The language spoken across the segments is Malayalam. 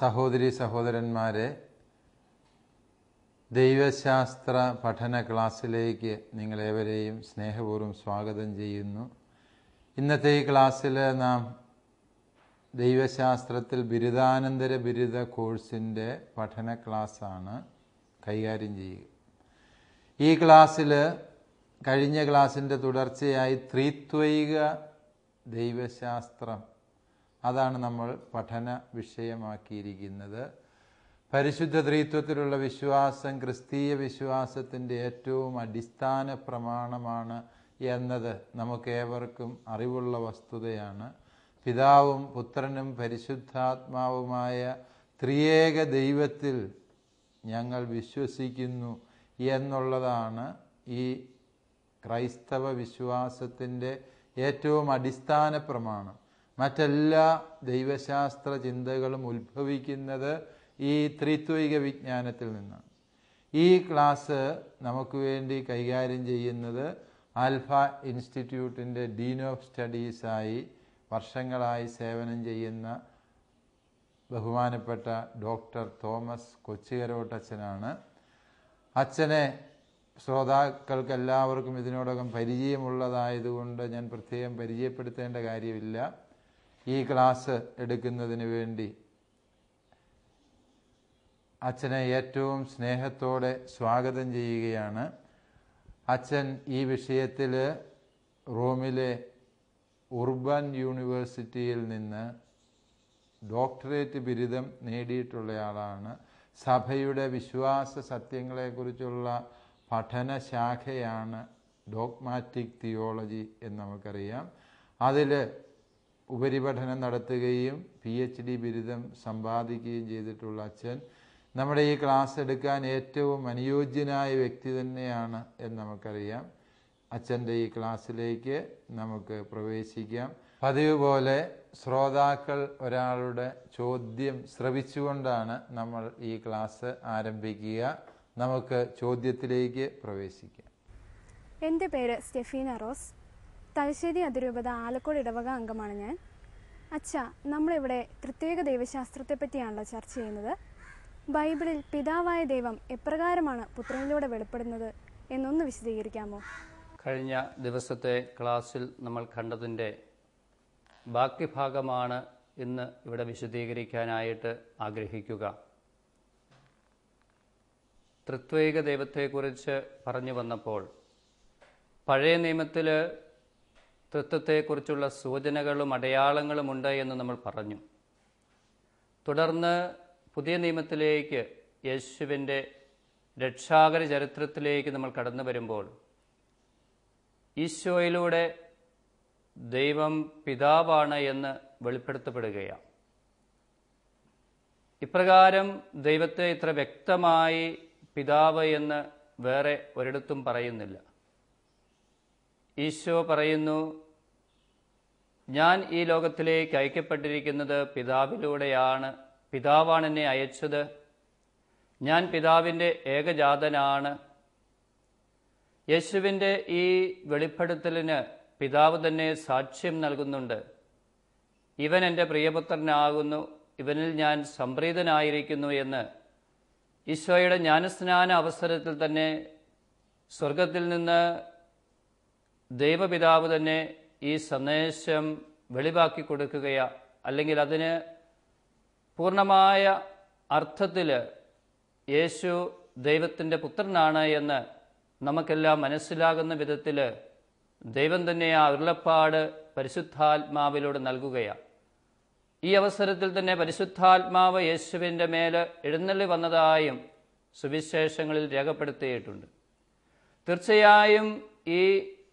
സഹോദരി സഹോദരന്മാരെ ദൈവശാസ്ത്ര പഠന ക്ലാസ്സിലേക്ക് നിങ്ങളേവരെയും സ്നേഹപൂർവ്വം സ്വാഗതം ചെയ്യുന്നു ഇന്നത്തെ ഈ ക്ലാസ്സിൽ നാം ദൈവശാസ്ത്രത്തിൽ ബിരുദാനന്തര ബിരുദ കോഴ്സിൻ്റെ പഠന ക്ലാസ്സാണ് കൈകാര്യം ചെയ്യുക ഈ ക്ലാസ്സിൽ കഴിഞ്ഞ ക്ലാസ്സിൻ്റെ തുടർച്ചയായി ത്രിത്വൈക ദൈവശാസ്ത്രം അതാണ് നമ്മൾ പഠന വിഷയമാക്കിയിരിക്കുന്നത് പരിശുദ്ധ ത്രീത്വത്തിലുള്ള വിശ്വാസം ക്രിസ്തീയ വിശ്വാസത്തിൻ്റെ ഏറ്റവും അടിസ്ഥാന പ്രമാണമാണ് എന്നത് ഏവർക്കും അറിവുള്ള വസ്തുതയാണ് പിതാവും പുത്രനും പരിശുദ്ധാത്മാവുമായ ത്രിയേക ദൈവത്തിൽ ഞങ്ങൾ വിശ്വസിക്കുന്നു എന്നുള്ളതാണ് ഈ ക്രൈസ്തവ വിശ്വാസത്തിൻ്റെ ഏറ്റവും അടിസ്ഥാന പ്രമാണം മറ്റെല്ലാ ദൈവശാസ്ത്ര ചിന്തകളും ഉത്ഭവിക്കുന്നത് ഈ ത്രിത്വിക വിജ്ഞാനത്തിൽ നിന്നാണ് ഈ ക്ലാസ് നമുക്ക് വേണ്ടി കൈകാര്യം ചെയ്യുന്നത് ആൽഫ ഇൻസ്റ്റിറ്റ്യൂട്ടിൻ്റെ ഡീൻ ഓഫ് സ്റ്റഡീസായി വർഷങ്ങളായി സേവനം ചെയ്യുന്ന ബഹുമാനപ്പെട്ട ഡോക്ടർ തോമസ് കൊച്ചികരോട്ടച്ഛനാണ് അച്ഛനെ ശ്രോതാക്കൾക്ക് എല്ലാവർക്കും ഇതിനോടകം പരിചയമുള്ളതായതുകൊണ്ട് ഞാൻ പ്രത്യേകം പരിചയപ്പെടുത്തേണ്ട കാര്യമില്ല ഈ ക്ലാസ് എടുക്കുന്നതിന് വേണ്ടി അച്ഛനെ ഏറ്റവും സ്നേഹത്തോടെ സ്വാഗതം ചെയ്യുകയാണ് അച്ഛൻ ഈ വിഷയത്തിൽ റോമിലെ ഉർബൻ യൂണിവേഴ്സിറ്റിയിൽ നിന്ന് ഡോക്ടറേറ്റ് ബിരുദം നേടിയിട്ടുള്ളയാളാണ് സഭയുടെ വിശ്വാസ സത്യങ്ങളെക്കുറിച്ചുള്ള പഠനശാഖയാണ് ഡോഗ്മാറ്റിക് തിയോളജി എന്ന് നമുക്കറിയാം അതിൽ ഉപരിപഠനം നടത്തുകയും പി എച്ച് ഡി ബിരുദം സമ്പാദിക്കുകയും ചെയ്തിട്ടുള്ള അച്ഛൻ നമ്മുടെ ഈ ക്ലാസ് എടുക്കാൻ ഏറ്റവും അനുയോജ്യനായ വ്യക്തി തന്നെയാണ് എന്ന് നമുക്കറിയാം അച്ഛൻ്റെ ഈ ക്ലാസ്സിലേക്ക് നമുക്ക് പ്രവേശിക്കാം പതിവ് പോലെ ശ്രോതാക്കൾ ഒരാളുടെ ചോദ്യം ശ്രവിച്ചുകൊണ്ടാണ് നമ്മൾ ഈ ക്ലാസ് ആരംഭിക്കുക നമുക്ക് ചോദ്യത്തിലേക്ക് പ്രവേശിക്കാം എൻ്റെ പേര് സ്റ്റെഫീന റോസ് തലശ്ശേരി അതിരൂപത ആലക്കോട് ഇടവക അംഗമാണ് ഞാൻ അച്ഛാ നമ്മളിവിടെ പ്രത്യേക ദൈവശാസ്ത്രത്തെപ്പറ്റിയാണല്ലോ ചർച്ച ചെയ്യുന്നത് ബൈബിളിൽ പിതാവായ ദൈവം എപ്രകാരമാണ് പുത്രനിലൂടെ വെളിപ്പെടുന്നത് എന്നൊന്ന് വിശദീകരിക്കാമോ കഴിഞ്ഞ ദിവസത്തെ ക്ലാസ്സിൽ നമ്മൾ കണ്ടതിൻ്റെ ബാക്കി ഭാഗമാണ് ഇന്ന് ഇവിടെ വിശദീകരിക്കാനായിട്ട് ആഗ്രഹിക്കുക ത്രിത്വൈക ദൈവത്തെക്കുറിച്ച് പറഞ്ഞു വന്നപ്പോൾ പഴയ നിയമത്തിൽ തൃത്വത്തെക്കുറിച്ചുള്ള സൂചനകളും അടയാളങ്ങളും ഉണ്ട് എന്ന് നമ്മൾ പറഞ്ഞു തുടർന്ന് പുതിയ നിയമത്തിലേക്ക് യേശുവിൻ്റെ രക്ഷാകര ചരിത്രത്തിലേക്ക് നമ്മൾ കടന്നു വരുമ്പോൾ ഈശോയിലൂടെ ദൈവം പിതാവാണ് എന്ന് വെളിപ്പെടുത്തപ്പെടുകയാണ് ഇപ്രകാരം ദൈവത്തെ ഇത്ര വ്യക്തമായി പിതാവ് എന്ന് വേറെ ഒരിടത്തും പറയുന്നില്ല ഈശോ പറയുന്നു ഞാൻ ഈ ലോകത്തിലേക്ക് അയക്കപ്പെട്ടിരിക്കുന്നത് പിതാവിലൂടെയാണ് പിതാവാണ് എന്നെ അയച്ചത് ഞാൻ പിതാവിൻ്റെ ഏകജാതനാണ് യേശുവിൻ്റെ ഈ വെളിപ്പെടുത്തലിന് പിതാവ് തന്നെ സാക്ഷ്യം നൽകുന്നുണ്ട് ഇവൻ എൻ്റെ പ്രിയപുത്രനാകുന്നു ഇവനിൽ ഞാൻ സംപ്രീതനായിരിക്കുന്നു എന്ന് ഈശോയുടെ ജ്ഞാനസ്നാന അവസരത്തിൽ തന്നെ സ്വർഗത്തിൽ നിന്ന് ദൈവപിതാവ് തന്നെ ഈ സന്ദേശം വെളിവാക്കി കൊടുക്കുകയാ അല്ലെങ്കിൽ അതിന് പൂർണ്ണമായ അർത്ഥത്തിൽ യേശു ദൈവത്തിൻ്റെ പുത്രനാണ് എന്ന് നമുക്കെല്ലാം മനസ്സിലാകുന്ന വിധത്തിൽ ദൈവം തന്നെ ആ ഉരുളപ്പാട് പരിശുദ്ധാത്മാവിലൂടെ നൽകുകയാ ഈ അവസരത്തിൽ തന്നെ പരിശുദ്ധാത്മാവ് യേശുവിൻ്റെ മേൽ എഴുന്നള്ളി വന്നതായും സുവിശേഷങ്ങളിൽ രേഖപ്പെടുത്തിയിട്ടുണ്ട് തീർച്ചയായും ഈ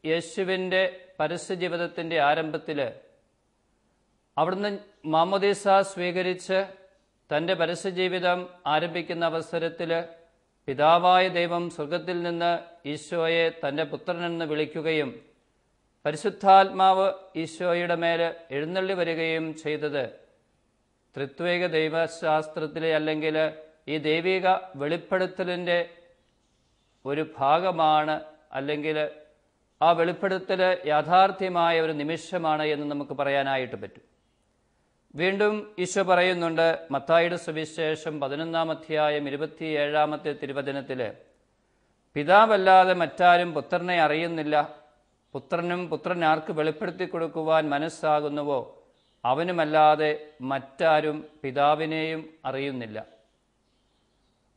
യേശുവിൻ്റെ പരസ്യജീവിതത്തിൻ്റെ ആരംഭത്തിൽ അവിടുന്ന് മാമോദീസ സ്വീകരിച്ച് തൻ്റെ പരസ്യജീവിതം ആരംഭിക്കുന്ന അവസരത്തിൽ പിതാവായ ദൈവം സ്വർഗത്തിൽ നിന്ന് ഈശോയെ തൻ്റെ പുത്രനെന്ന് വിളിക്കുകയും പരിശുദ്ധാത്മാവ് ഈശോയുടെ മേൽ എഴുന്നള്ളി വരികയും ചെയ്തത് ത്രിത്വേക ദൈവശാസ്ത്രത്തിലെ അല്ലെങ്കിൽ ഈ ദൈവിക വെളിപ്പെടുത്തലിൻ്റെ ഒരു ഭാഗമാണ് അല്ലെങ്കിൽ ആ വെളിപ്പെടുത്തൽ യാഥാർത്ഥ്യമായ ഒരു നിമിഷമാണ് എന്ന് നമുക്ക് പറയാനായിട്ട് പറ്റും വീണ്ടും ഈശോ പറയുന്നുണ്ട് മത്തായിയുടെ സുവിശേഷം പതിനൊന്നാം അധ്യായം ഇരുപത്തിയേഴാമത്തെ തിരുവചനത്തിൽ പിതാവല്ലാതെ മറ്റാരും പുത്രനെ അറിയുന്നില്ല പുത്രനും പുത്രൻ ആർക്ക് വെളിപ്പെടുത്തി കൊടുക്കുവാൻ മനസ്സാകുന്നുവോ അവനുമല്ലാതെ മറ്റാരും പിതാവിനെയും അറിയുന്നില്ല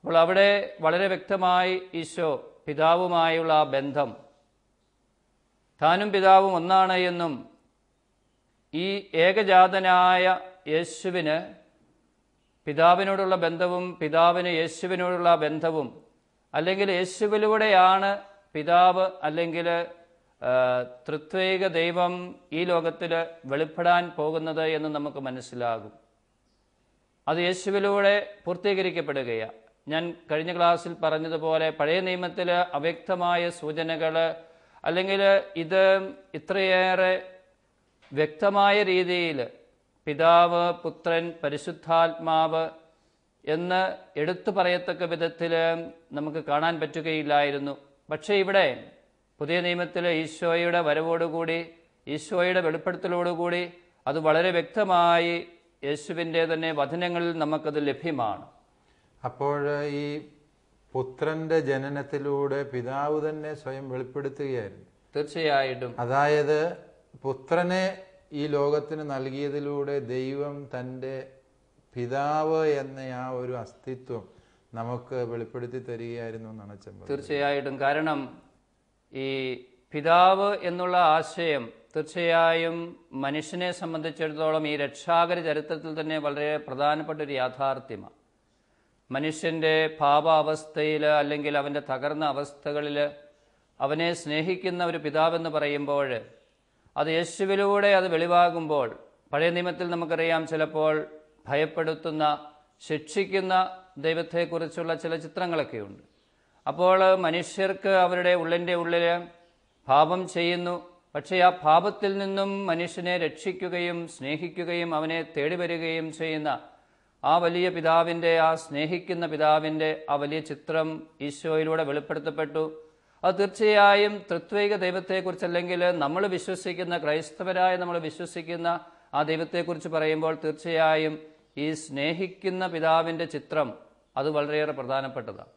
അപ്പോൾ അവിടെ വളരെ വ്യക്തമായി ഈശോ പിതാവുമായുള്ള ആ ബന്ധം താനും പിതാവും ഒന്നാണ് എന്നും ഈ ഏകജാതനായ യേശുവിന് പിതാവിനോടുള്ള ബന്ധവും പിതാവിന് യേശുവിനോടുള്ള ബന്ധവും അല്ലെങ്കിൽ യേശുവിലൂടെയാണ് പിതാവ് അല്ലെങ്കിൽ തൃത്വേക ദൈവം ഈ ലോകത്തിൽ വെളിപ്പെടാൻ പോകുന്നത് എന്ന് നമുക്ക് മനസ്സിലാകും അത് യേശുവിലൂടെ പൂർത്തീകരിക്കപ്പെടുകയാണ് ഞാൻ കഴിഞ്ഞ ക്ലാസ്സിൽ പറഞ്ഞതുപോലെ പഴയ നിയമത്തിൽ അവ്യക്തമായ സൂചനകൾ അല്ലെങ്കിൽ ഇത് ഇത്രയേറെ വ്യക്തമായ രീതിയിൽ പിതാവ് പുത്രൻ പരിശുദ്ധാത്മാവ് എന്ന് എടുത്തു പറയത്തക്ക വിധത്തിൽ നമുക്ക് കാണാൻ പറ്റുകയില്ലായിരുന്നു പക്ഷേ ഇവിടെ പുതിയ നിയമത്തിൽ ഈശോയുടെ വരവോടുകൂടി ഈശോയുടെ വെളിപ്പെടുത്തലോടുകൂടി അത് വളരെ വ്യക്തമായി യേശുവിൻ്റെ തന്നെ വചനങ്ങളിൽ നമുക്കത് ലഭ്യമാണ് അപ്പോൾ ഈ പുത്രന്റെ ജനനത്തിലൂടെ പിതാവ് തന്നെ സ്വയം വെളിപ്പെടുത്തുകയായിരുന്നു തീർച്ചയായിട്ടും അതായത് പുത്രനെ ഈ ലോകത്തിന് നൽകിയതിലൂടെ ദൈവം തൻ്റെ പിതാവ് എന്ന ആ ഒരു അസ്തിത്വം നമുക്ക് വെളിപ്പെടുത്തി തരികയായിരുന്നു എന്നാണ് ചെമ്പ തീർച്ചയായിട്ടും കാരണം ഈ പിതാവ് എന്നുള്ള ആശയം തീർച്ചയായും മനുഷ്യനെ സംബന്ധിച്ചിടത്തോളം ഈ രക്ഷാകര ചരിത്രത്തിൽ തന്നെ വളരെ പ്രധാനപ്പെട്ട ഒരു യാഥാർത്ഥ്യമാണ് മനുഷ്യൻ്റെ പാപാവസ്ഥയിൽ അല്ലെങ്കിൽ അവൻ്റെ തകർന്ന അവസ്ഥകളിൽ അവനെ സ്നേഹിക്കുന്ന ഒരു പിതാവെന്ന് പറയുമ്പോൾ അത് യേശുവിലൂടെ അത് വെളിവാകുമ്പോൾ പഴയ നിയമത്തിൽ നമുക്കറിയാം ചിലപ്പോൾ ഭയപ്പെടുത്തുന്ന ശിക്ഷിക്കുന്ന ദൈവത്തെക്കുറിച്ചുള്ള ചില ചിത്രങ്ങളൊക്കെയുണ്ട് അപ്പോൾ മനുഷ്യർക്ക് അവരുടെ ഉള്ളിൻ്റെ ഉള്ളിൽ പാപം ചെയ്യുന്നു പക്ഷേ ആ പാപത്തിൽ നിന്നും മനുഷ്യനെ രക്ഷിക്കുകയും സ്നേഹിക്കുകയും അവനെ തേടി ചെയ്യുന്ന ആ വലിയ പിതാവിൻ്റെ ആ സ്നേഹിക്കുന്ന പിതാവിൻ്റെ ആ വലിയ ചിത്രം ഈശോയിലൂടെ വെളിപ്പെടുത്തപ്പെട്ടു അത് തീർച്ചയായും തൃത്വിക ദൈവത്തെക്കുറിച്ചല്ലെങ്കിൽ നമ്മൾ വിശ്വസിക്കുന്ന ക്രൈസ്തവരായ നമ്മൾ വിശ്വസിക്കുന്ന ആ ദൈവത്തെക്കുറിച്ച് പറയുമ്പോൾ തീർച്ചയായും ഈ സ്നേഹിക്കുന്ന പിതാവിൻ്റെ ചിത്രം അത് വളരെയേറെ പ്രധാനപ്പെട്ടതാണ്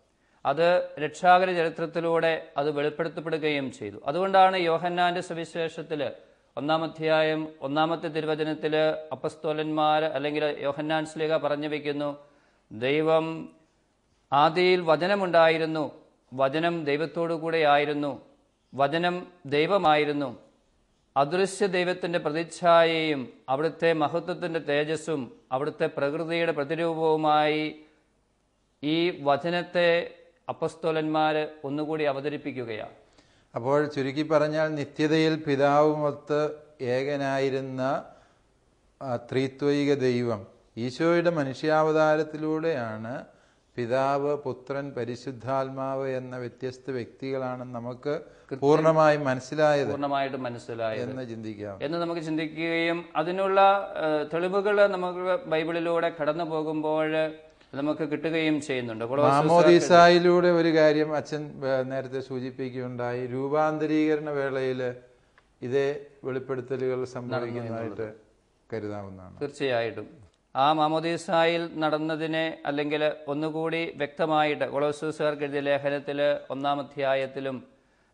അത് രക്ഷാകര ചരിത്രത്തിലൂടെ അത് വെളിപ്പെടുത്തപ്പെടുകയും ചെയ്തു അതുകൊണ്ടാണ് യോഹന്നാന്റെ സുവിശേഷത്തിൽ ഒന്നാമധ്യായം ഒന്നാമത്തെ തിരുവചനത്തിൽ അപ്പസ്തോലന്മാർ അല്ലെങ്കിൽ യോഹന്നാൻ സ്ലേഖ പറഞ്ഞു വയ്ക്കുന്നു ദൈവം ആദിയിൽ വചനമുണ്ടായിരുന്നു വചനം ദൈവത്തോടു കൂടെയായിരുന്നു വചനം ദൈവമായിരുന്നു അദൃശ്യ ദൈവത്തിൻ്റെ പ്രതിച്ഛായയും അവിടുത്തെ മഹത്വത്തിൻ്റെ തേജസ്സും അവിടുത്തെ പ്രകൃതിയുടെ പ്രതിരൂപവുമായി ഈ വചനത്തെ അപ്പസ്തോലന്മാർ ഒന്നുകൂടി അവതരിപ്പിക്കുകയാണ് അപ്പോൾ ചുരുക്കി പറഞ്ഞാൽ നിത്യതയിൽ പിതാവുമൊത്ത് ഏകനായിരുന്ന ത്രിത്വൈക ദൈവം ഈശോയുടെ മനുഷ്യാവതാരത്തിലൂടെയാണ് പിതാവ് പുത്രൻ പരിശുദ്ധാത്മാവ് എന്ന വ്യത്യസ്ത വ്യക്തികളാണ് നമുക്ക് പൂർണ്ണമായും മനസ്സിലായത് പൂർണ്ണമായിട്ട് മനസ്സിലായത് എന്ന് ചിന്തിക്കാം എന്ന് നമുക്ക് ചിന്തിക്കുകയും അതിനുള്ള തെളിവുകൾ നമുക്ക് ബൈബിളിലൂടെ കടന്നു പോകുമ്പോൾ നമുക്ക് കിട്ടുകയും ചെയ്യുന്നുണ്ട് മാമോദിസായിലൂടെ ഒരു കാര്യം അച്ഛൻ നേരത്തെ സൂചിപ്പിക്കുകയുണ്ടായി രൂപാന്തരീകരണ വേളയിൽ ഇതേ വെളിപ്പെടുത്തലുകൾ സംഭവിക്കുന്നതായിട്ട് കരുതാവുന്നതാണ് തീർച്ചയായിട്ടും ആ മാമോദീസായിൽ നടന്നതിനെ അല്ലെങ്കിൽ ഒന്നുകൂടി വ്യക്തമായിട്ട് കൊളോസൂസുകാർക്ക് എഴുതിയ ലേഖനത്തിൽ ഒന്നാം അധ്യായത്തിലും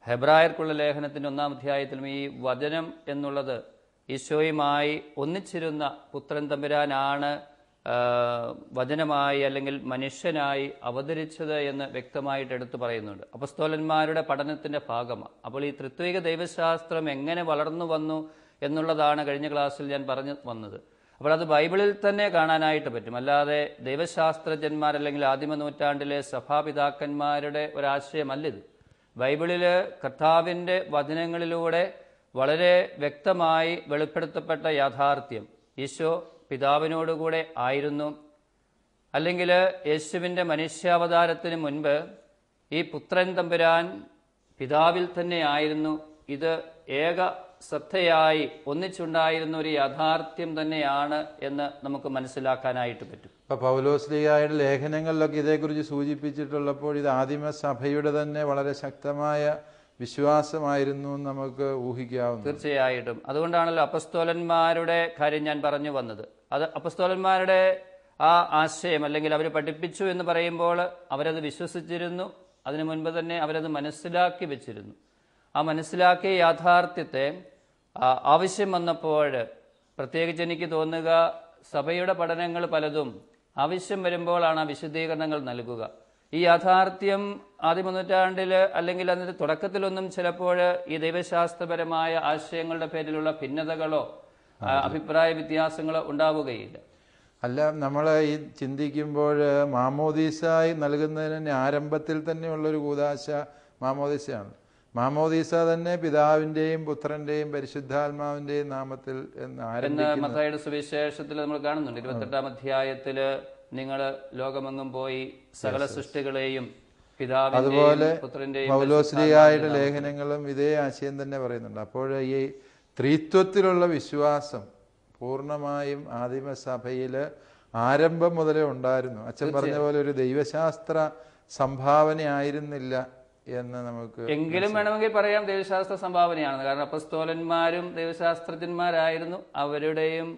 ഹെബ്രായർക്കുള്ള ലേഖനത്തിൻ്റെ ഒന്നാം അധ്യായത്തിലും ഈ വചനം എന്നുള്ളത് ഈശോയുമായി ഒന്നിച്ചിരുന്ന പുത്രൻ തമ്പുരാനാണ് വചനമായി അല്ലെങ്കിൽ മനുഷ്യനായി അവതരിച്ചത് എന്ന് വ്യക്തമായിട്ട് എടുത്തു പറയുന്നുണ്ട് അപസ്തോലന്മാരുടെ പഠനത്തിന്റെ ഭാഗമാണ് അപ്പോൾ ഈ ത്രിത്വിക ദൈവശാസ്ത്രം എങ്ങനെ വളർന്നു വന്നു എന്നുള്ളതാണ് കഴിഞ്ഞ ക്ലാസ്സിൽ ഞാൻ പറഞ്ഞു വന്നത് അപ്പോൾ അത് ബൈബിളിൽ തന്നെ കാണാനായിട്ട് പറ്റും അല്ലാതെ അല്ലെങ്കിൽ ആദിമ നൂറ്റാണ്ടിലെ സഭാപിതാക്കന്മാരുടെ ഒരാശയമല്ലിത് ഇത് ബൈബിളിൽ കർത്താവിൻ്റെ വചനങ്ങളിലൂടെ വളരെ വ്യക്തമായി വെളിപ്പെടുത്തപ്പെട്ട യാഥാർത്ഥ്യം ഈശോ പിതാവിനോടുകൂടെ ആയിരുന്നു അല്ലെങ്കിൽ യേശുവിൻ്റെ മനുഷ്യാവതാരത്തിന് മുൻപ് ഈ പുത്രൻ തമ്പുരാൻ പിതാവിൽ തന്നെ ആയിരുന്നു ഇത് ഏക ശ്രദ്ധയായി ഒന്നിച്ചുണ്ടായിരുന്ന ഒരു യാഥാർത്ഥ്യം തന്നെയാണ് എന്ന് നമുക്ക് മനസ്സിലാക്കാനായിട്ട് പറ്റും ഇപ്പൊ പൗലോസ്ലിയായുടെ ലേഖനങ്ങളിലൊക്കെ ഇതേക്കുറിച്ച് സൂചിപ്പിച്ചിട്ടുള്ളപ്പോൾ ഇത് ആദിമ സഭയുടെ തന്നെ വളരെ ശക്തമായ വിശ്വാസമായിരുന്നു നമുക്ക് ഊഹിക്കാവുന്നത് തീർച്ചയായിട്ടും അതുകൊണ്ടാണല്ലോ അപസ്തോലന്മാരുടെ കാര്യം ഞാൻ പറഞ്ഞു വന്നത് അത് അപസ്തോലന്മാരുടെ ആ ആശയം അല്ലെങ്കിൽ അവർ പഠിപ്പിച്ചു എന്ന് പറയുമ്പോൾ അവരത് വിശ്വസിച്ചിരുന്നു അതിനു മുൻപ് തന്നെ അവരത് മനസ്സിലാക്കി വെച്ചിരുന്നു ആ മനസ്സിലാക്കിയ യാഥാർത്ഥ്യത്തെ ആവശ്യം വന്നപ്പോൾ പ്രത്യേകിച്ച് എനിക്ക് തോന്നുക സഭയുടെ പഠനങ്ങൾ പലതും ആവശ്യം വരുമ്പോഴാണ് ആ വിശദീകരണങ്ങൾ നൽകുക ഈ യാഥാർത്ഥ്യം ആദ്യ മുന്നൂറ്റാണ്ടിൽ അല്ലെങ്കിൽ അതിന്റെ തുടക്കത്തിലൊന്നും ചിലപ്പോൾ ഈ ദൈവശാസ്ത്രപരമായ ആശയങ്ങളുടെ പേരിലുള്ള ഭിന്നതകളോ അഭിപ്രായ വ്യത്യാസങ്ങളോ ഉണ്ടാവുകയില്ല അല്ല നമ്മൾ ഈ ചിന്തിക്കുമ്പോൾ മാമോദീസായി നൽകുന്നതിന് ആരംഭത്തിൽ തന്നെയുള്ള ഒരു കൂതാശ മാമോദീസയാണ് മാമോദീസ തന്നെ പിതാവിന്റെയും പുത്രന്റെയും പരിശുദ്ധാത്മാവിന്റെയും നാമത്തിൽ എന്ന് സുവിശേഷത്തിൽ നമ്മൾ കാണുന്നുണ്ട് ഇരുപത്തെട്ടാം അധ്യായത്തില് നിങ്ങൾ ലോകമെങ്ങും പോയി സകല സൃഷ്ടികളെയും അതുപോലെ പൗലോസ്ലിയായുടെ ലേഖനങ്ങളും ഇതേ ആശയം തന്നെ പറയുന്നുണ്ട് അപ്പോൾ ഈ ത്രിത്വത്തിലുള്ള വിശ്വാസം പൂർണ്ണമായും ആദിമസഭയിൽ ആരംഭം മുതലേ ഉണ്ടായിരുന്നു അച്ഛൻ പറഞ്ഞ പോലെ ഒരു ദൈവശാസ്ത്ര സംഭാവന ആയിരുന്നില്ല എന്ന് നമുക്ക് എങ്കിലും വേണമെങ്കിൽ പറയാം ദൈവശാസ്ത്ര സംഭാവനയാണ് കാരണം അപ്പസ്തോലന്മാരും ദൈവശാസ്ത്രജ്ഞന്മാരായിരുന്നു അവരുടെയും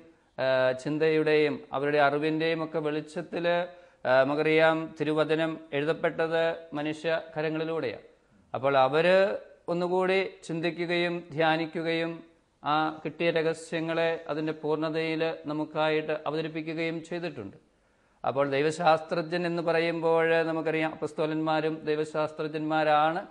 ചിന്തയുടെയും അവരുടെ അറിവിന്റെയും ഒക്കെ വെളിച്ചത്തില് നമുക്കറിയാം തിരുവചനം എഴുതപ്പെട്ടത് മനുഷ്യ കരങ്ങളിലൂടെയാണ് അപ്പോൾ അവർ ഒന്നുകൂടി ചിന്തിക്കുകയും ധ്യാനിക്കുകയും ആ കിട്ടിയ രഹസ്യങ്ങളെ അതിൻ്റെ പൂർണ്ണതയിൽ നമുക്കായിട്ട് അവതരിപ്പിക്കുകയും ചെയ്തിട്ടുണ്ട് അപ്പോൾ ദൈവശാസ്ത്രജ്ഞൻ എന്ന് പറയുമ്പോൾ നമുക്കറിയാം അപസ്തോലന്മാരും ദൈവശാസ്ത്രജ്ഞന്മാരാണ്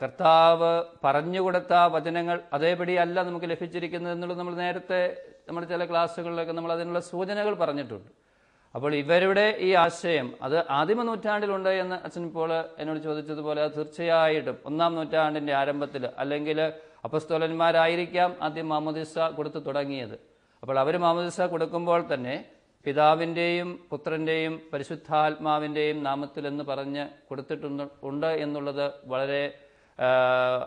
കർത്താവ് പറഞ്ഞു കൊടുത്ത വചനങ്ങൾ അതേപടി അല്ല നമുക്ക് ലഭിച്ചിരിക്കുന്നത് എന്നുള്ളത് നമ്മൾ നേരത്തെ നമ്മുടെ ചില ക്ലാസ്സുകളിലൊക്കെ നമ്മൾ അതിനുള്ള സൂചനകൾ പറഞ്ഞിട്ടുണ്ട് അപ്പോൾ ഇവരുടെ ഈ ആശയം അത് ആദിമ നൂറ്റാണ്ടിലുണ്ട് എന്ന് അച്ഛൻ ഇപ്പോൾ എന്നോട് ചോദിച്ചതുപോലെ തീർച്ചയായിട്ടും ഒന്നാം നൂറ്റാണ്ടിന്റെ ആരംഭത്തിൽ അല്ലെങ്കിൽ അപസ്തോലന്മാരായിരിക്കാം ആദ്യം മാമോദിസ കൊടുത്തു തുടങ്ങിയത് അപ്പോൾ അവർ മാമോദിസ കൊടുക്കുമ്പോൾ തന്നെ പിതാവിൻ്റെയും പുത്രൻ്റെയും പരിശുദ്ധാത്മാവിൻ്റെയും നാമത്തിൽ എന്ന് പറഞ്ഞ് കൊടുത്തിട്ടുണ്ട് എന്നുള്ളത് വളരെ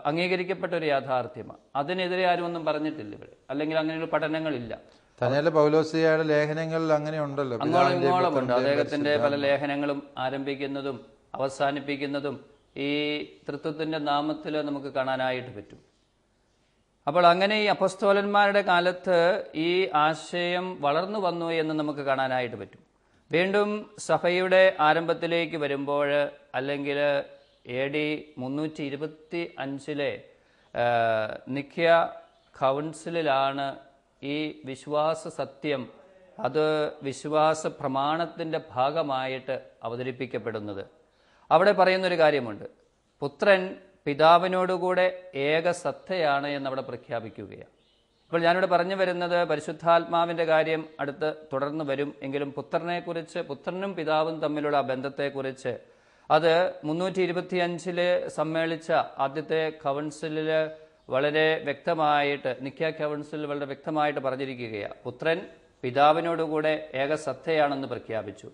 അംഗീകരിക്കപ്പെട്ട ഒരു യാഥാർത്ഥ്യമാണ് അതിനെതിരെ ആരും ഒന്നും പറഞ്ഞിട്ടില്ല ഇവിടെ അല്ലെങ്കിൽ അങ്ങനെയുള്ള പഠനങ്ങളില്ല തന്നെയല്ല പൗലോസിയുടെ ലേഖനങ്ങളിൽ അങ്ങനെ ഉണ്ടല്ലോ അദ്ദേഹത്തിന്റെ പല ലേഖനങ്ങളും ആരംഭിക്കുന്നതും അവസാനിപ്പിക്കുന്നതും ഈ തൃത്വത്തിന്റെ നാമത്തിൽ നമുക്ക് കാണാനായിട്ട് പറ്റും അപ്പോൾ അങ്ങനെ ഈ അപസ്തോലന്മാരുടെ കാലത്ത് ഈ ആശയം വളർന്നു വന്നു എന്ന് നമുക്ക് കാണാനായിട്ട് പറ്റും വീണ്ടും സഭയുടെ ആരംഭത്തിലേക്ക് വരുമ്പോൾ അല്ലെങ്കിൽ എ ഡി മുന്നൂറ്റി ഇരുപത്തി അഞ്ചിലെ നിഖ്യ കൗൺസിലിലാണ് ഈ വിശ്വാസ സത്യം അത് വിശ്വാസ പ്രമാണത്തിൻ്റെ ഭാഗമായിട്ട് അവതരിപ്പിക്കപ്പെടുന്നത് അവിടെ പറയുന്നൊരു കാര്യമുണ്ട് പുത്രൻ പിതാവിനോടുകൂടെ ഏകസത്തയാണ് എന്നവിടെ പ്രഖ്യാപിക്കുകയാണ് ഇപ്പോൾ ഞാനിവിടെ പറഞ്ഞു വരുന്നത് പരിശുദ്ധാത്മാവിൻ്റെ കാര്യം അടുത്ത് തുടർന്ന് വരും എങ്കിലും പുത്രനെക്കുറിച്ച് പുത്രനും പിതാവും തമ്മിലുള്ള ബന്ധത്തെക്കുറിച്ച് അത് മുന്നൂറ്റി ഇരുപത്തിയഞ്ചില് സമ്മേളിച്ച ആദ്യത്തെ കൗൺസിലില് വളരെ വ്യക്തമായിട്ട് നിഖ്യ കൗൺസിൽ വളരെ വ്യക്തമായിട്ട് പറഞ്ഞിരിക്കുകയാണ് പുത്രൻ പിതാവിനോടുകൂടെ ഏകസത്തയാണെന്ന് പ്രഖ്യാപിച്ചു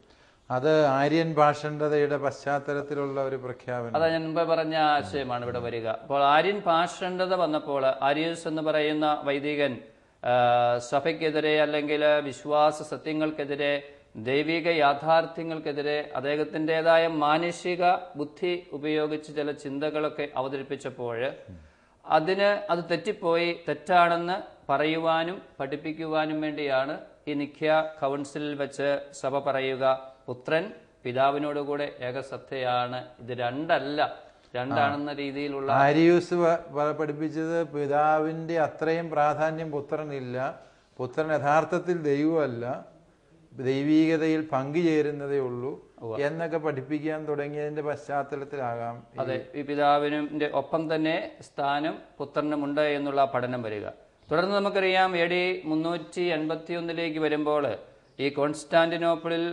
അത് ആര്യൻ ഭാഷണ്ഡതയുടെ പശ്ചാത്തലത്തിലുള്ള ഒരു പ്രഖ്യാപനം അതാ ഞാൻ മുമ്പ് പറഞ്ഞ ആശയമാണ് ഇവിടെ വരിക അപ്പോൾ ആര്യൻ ഭാഷണ്ഡത വന്നപ്പോൾ ആര്യസ് എന്ന് പറയുന്ന വൈദികൻ സഭയ്ക്കെതിരെ അല്ലെങ്കിൽ വിശ്വാസ സത്യങ്ങൾക്കെതിരെ ദൈവിക യാഥാർത്ഥ്യങ്ങൾക്കെതിരെ അദ്ദേഹത്തിൻ്റെതായ മാനുഷിക ബുദ്ധി ഉപയോഗിച്ച് ചില ചിന്തകളൊക്കെ അവതരിപ്പിച്ചപ്പോൾ അതിന് അത് തെറ്റിപ്പോയി തെറ്റാണെന്ന് പറയുവാനും പഠിപ്പിക്കുവാനും വേണ്ടിയാണ് ഈ നിഖ്യ കൗൺസിലിൽ വെച്ച് സഭ പറയുക പുത്രൻ പിതാവിനോടുകൂടെ ഏകസത്തയാണ് ഇത് രണ്ടല്ല രണ്ടാണെന്ന രീതിയിലുള്ള ആരിയൂസ് പഠിപ്പിച്ചത് പിതാവിന്റെ അത്രയും പ്രാധാന്യം പുത്രനില്ല പുത്രൻ യഥാർത്ഥത്തിൽ ദൈവമല്ല ദൈവീകതയിൽ പങ്കുചേരുന്നതേ ഉള്ളൂ ഉണ്ടാക്കുക എന്നൊക്കെ പഠിപ്പിക്കാൻ തുടങ്ങിയതിന്റെ പശ്ചാത്തലത്തിലാകാം അതെ ഈ പിതാവിനും ഒപ്പം തന്നെ സ്ഥാനം പുത്രനുമുണ്ട് എന്നുള്ള പഠനം വരിക തുടർന്ന് നമുക്കറിയാം എ ഡി മുന്നൂറ്റി എൺപത്തി ഒന്നിലേക്ക് വരുമ്പോൾ ഈ കോൺസ്റ്റാന്റിനോപ്പിളിൽ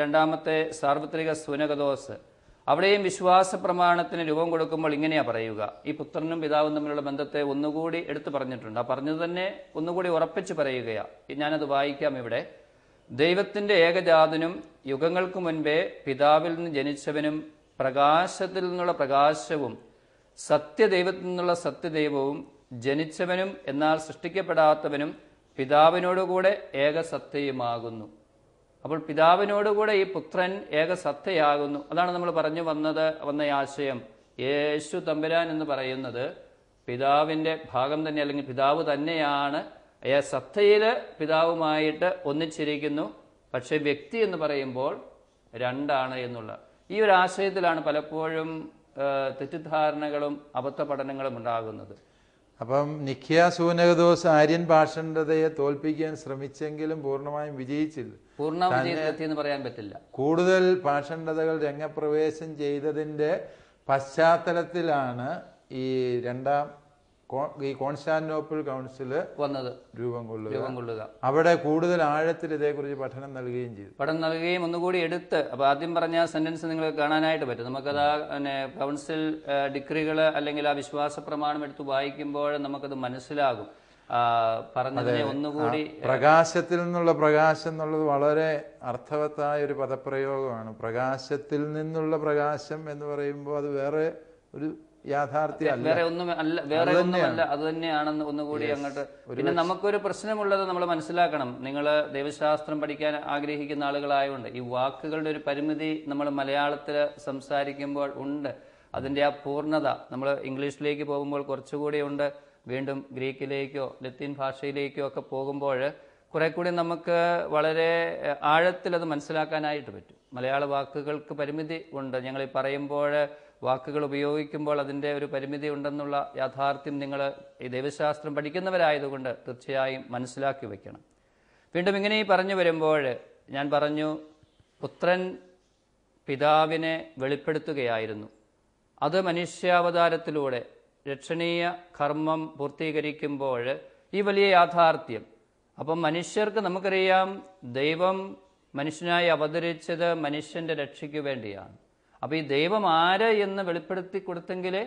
രണ്ടാമത്തെ സാർവത്രിക സുനകദോസ് അവിടെയും വിശ്വാസ പ്രമാണത്തിന് രൂപം കൊടുക്കുമ്പോൾ ഇങ്ങനെയാ പറയുക ഈ പുത്രനും പിതാവും തമ്മിലുള്ള ബന്ധത്തെ ഒന്നുകൂടി എടുത്തു പറഞ്ഞിട്ടുണ്ട് ആ പറഞ്ഞത് തന്നെ ഒന്നുകൂടി ഉറപ്പിച്ചു പറയുകയാ ഞാനത് വായിക്കാം ഇവിടെ ദൈവത്തിൻ്റെ ഏകജാതനും യുഗങ്ങൾക്ക് മുൻപേ പിതാവിൽ നിന്ന് ജനിച്ചവനും പ്രകാശത്തിൽ നിന്നുള്ള പ്രകാശവും സത്യദൈവത്തിൽ നിന്നുള്ള സത്യദൈവവും ജനിച്ചവനും എന്നാൽ സൃഷ്ടിക്കപ്പെടാത്തവനും പിതാവിനോടുകൂടെ ഏകസത്തയുമാകുന്നു അപ്പോൾ പിതാവിനോടുകൂടെ ഈ പുത്രൻ ഏകസത്തയാകുന്നു അതാണ് നമ്മൾ പറഞ്ഞു വന്നത് വന്ന ആശയം യേശു തമ്പുരാൻ എന്ന് പറയുന്നത് പിതാവിൻ്റെ ഭാഗം തന്നെ അല്ലെങ്കിൽ പിതാവ് തന്നെയാണ് അയാൾ സത്തയിൽ പിതാവുമായിട്ട് ഒന്നിച്ചിരിക്കുന്നു പക്ഷേ വ്യക്തി എന്ന് പറയുമ്പോൾ രണ്ടാണ് എന്നുള്ള ഈ ഒരു ആശയത്തിലാണ് പലപ്പോഴും തെറ്റിദ്ധാരണകളും അബദ്ധ പഠനങ്ങളും ഉണ്ടാകുന്നത് അപ്പം നിഖ്യാസൂനകദോസ് ആര്യൻ ഭാഷണ്ഡതയെ തോൽപ്പിക്കാൻ ശ്രമിച്ചെങ്കിലും പൂർണ്ണമായും വിജയിച്ചില്ല പൂർണ്ണ പറയാൻ പറ്റില്ല കൂടുതൽ ഭാഷണ്ഡതകൾ രംഗപ്രവേശം ചെയ്തതിന്റെ പശ്ചാത്തലത്തിലാണ് ഈ രണ്ടാം ഈ കോൺസ്റ്റാന്റിനോപ്പിൾ കൗൺസില് വന്നത് രൂപം കൊള്ളുക രൂപം കൊള്ളുക അവിടെ കൂടുതൽ ആഴത്തിൽ ഇതേക്കുറിച്ച് പഠനം നൽകുകയും ചെയ്തു പഠനം നൽകുകയും ഒന്നുകൂടി എടുത്ത് അപ്പൊ ആദ്യം പറഞ്ഞ സെന്റൻസ് നിങ്ങൾക്ക് കാണാനായിട്ട് പറ്റും നമുക്കത് ആ കൗൺസിൽ ഡിഗ്രികൾ അല്ലെങ്കിൽ ആ വിശ്വാസ പ്രമാണം എടുത്ത് വായിക്കുമ്പോൾ നമുക്കത് മനസ്സിലാകും പറഞ്ഞതിനെ ഒന്നുകൂടി പ്രകാശത്തിൽ നിന്നുള്ള പ്രകാശം എന്നുള്ളത് വളരെ അർത്ഥവത്തായ ഒരു പദപ്രയോഗമാണ് പ്രകാശത്തിൽ നിന്നുള്ള പ്രകാശം എന്ന് പറയുമ്പോൾ അത് വേറെ ഒരു യാഥാർത്ഥ്യല്ല വേറെ വേറെ ഒന്നുമല്ല അത് തന്നെയാണെന്ന് ഒന്നുകൂടി അങ്ങോട്ട് പിന്നെ നമുക്കൊരു പ്രശ്നമുള്ളത് നമ്മൾ മനസ്സിലാക്കണം നിങ്ങൾ ദൈവശാസ്ത്രം പഠിക്കാൻ ആഗ്രഹിക്കുന്ന ആളുകളായതുകൊണ്ട് ഈ വാക്കുകളുടെ ഒരു പരിമിതി നമ്മൾ മലയാളത്തിൽ സംസാരിക്കുമ്പോൾ ഉണ്ട് അതിന്റെ ആ പൂർണ്ണത നമ്മൾ ഇംഗ്ലീഷിലേക്ക് പോകുമ്പോൾ കുറച്ചുകൂടി ഉണ്ട് വീണ്ടും ഗ്രീക്കിലേക്കോ ലത്തീൻ ഭാഷയിലേക്കോ ഒക്കെ പോകുമ്പോൾ കുറെ കൂടി നമുക്ക് വളരെ ആഴത്തിൽ അത് മനസ്സിലാക്കാനായിട്ട് പറ്റും മലയാള വാക്കുകൾക്ക് പരിമിതി ഉണ്ട് ഞങ്ങൾ ഈ പറയുമ്പോൾ വാക്കുകൾ ഉപയോഗിക്കുമ്പോൾ അതിൻ്റെ ഒരു പരിമിതി ഉണ്ടെന്നുള്ള യാഥാർത്ഥ്യം നിങ്ങൾ ഈ ദൈവശാസ്ത്രം പഠിക്കുന്നവരായതുകൊണ്ട് തീർച്ചയായും മനസ്സിലാക്കി വയ്ക്കണം വീണ്ടും ഇങ്ങനെ പറഞ്ഞു വരുമ്പോൾ ഞാൻ പറഞ്ഞു പുത്രൻ പിതാവിനെ വെളിപ്പെടുത്തുകയായിരുന്നു അത് മനുഷ്യാവതാരത്തിലൂടെ രക്ഷണീയ കർമ്മം പൂർത്തീകരിക്കുമ്പോൾ ഈ വലിയ യാഥാർത്ഥ്യം അപ്പം മനുഷ്യർക്ക് നമുക്കറിയാം ദൈവം മനുഷ്യനായി അവതരിച്ചത് മനുഷ്യൻ്റെ രക്ഷയ്ക്ക് വേണ്ടിയാണ് അപ്പോൾ ഈ ദൈവം ആര് എന്ന് വെളിപ്പെടുത്തി കൊടുത്തെങ്കിലേ